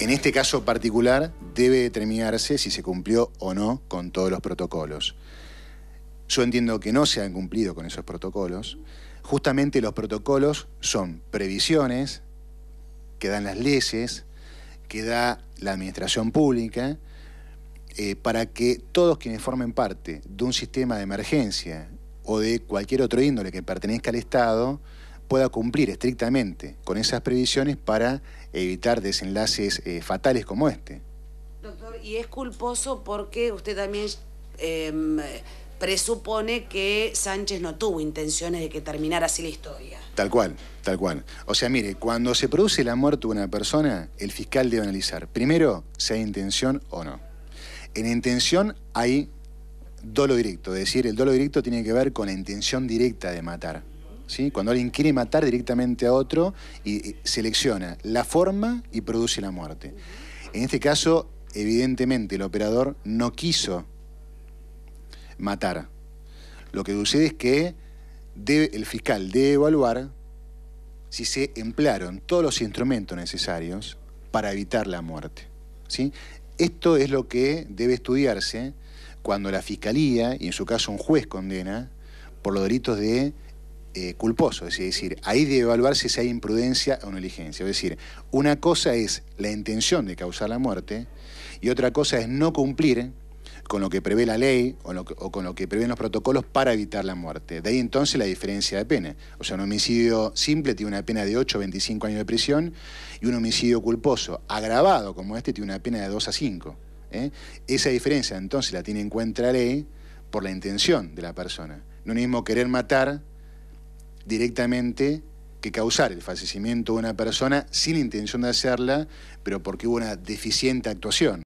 En este caso particular debe determinarse si se cumplió o no con todos los protocolos. Yo entiendo que no se han cumplido con esos protocolos. Justamente los protocolos son previsiones que dan las leyes, que da la administración pública, eh, para que todos quienes formen parte de un sistema de emergencia o de cualquier otro índole que pertenezca al Estado pueda cumplir estrictamente con esas previsiones para evitar desenlaces eh, fatales como este. Doctor, ¿y es culposo porque usted también em, presupone que Sánchez no tuvo intenciones de que terminara así la historia? Tal cual, tal cual. O sea, mire, cuando se produce la muerte de una persona, el fiscal debe analizar, primero, si hay intención o no. En intención hay dolo directo, es decir, el dolo directo tiene que ver con la intención directa de matar. Cuando alguien quiere matar directamente a otro y eh, selecciona la forma y produce la muerte. En este caso, evidentemente, el operador no quiso matar. Lo que sucede es que el fiscal debe evaluar si se emplearon todos los instrumentos necesarios para evitar la muerte. Esto es lo que debe estudiarse cuando la fiscalía, y en su caso un juez condena, por los delitos de eh, culposo, es decir, ahí debe evaluar si hay imprudencia o negligencia. Es decir, una cosa es la intención de causar la muerte y otra cosa es no cumplir con lo que prevé la ley o, con lo que prevén los protocolos para evitar la muerte. De ahí entonces la diferencia de pena. O sea, un homicidio simple tiene una pena de 8 a 25 años de prisión y un homicidio culposo agravado como este tiene una pena de 2 a 5. ¿eh? Esa diferencia entonces la tiene en cuenta la ley por la intención de la persona. No es mismo querer matar directamente que causar el fallecimiento de una persona sin intención de hacerla, pero porque hubo una deficiente actuación.